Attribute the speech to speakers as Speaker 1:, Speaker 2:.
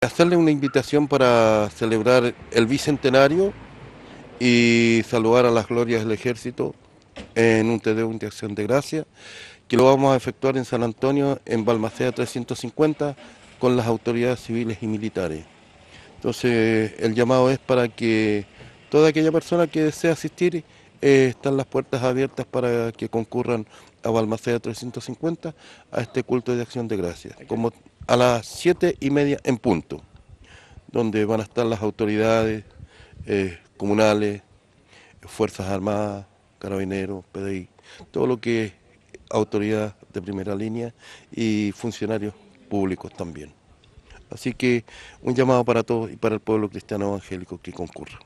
Speaker 1: hacerle una invitación para celebrar el bicentenario y saludar a las glorias del ejército en un Tedeo de acción de gracia que lo vamos a efectuar en San Antonio en Balmaceda 350 con las autoridades civiles y militares. Entonces el llamado es para que toda aquella persona que desee asistir eh, están las puertas abiertas para que concurran a Balmaceda 350 a este culto de acción de gracias, como a las siete y media en punto, donde van a estar las autoridades eh, comunales, Fuerzas Armadas, Carabineros, PDI, todo lo que es autoridad de primera línea y funcionarios públicos también. Así que un llamado para todos y para el pueblo cristiano evangélico que concurra.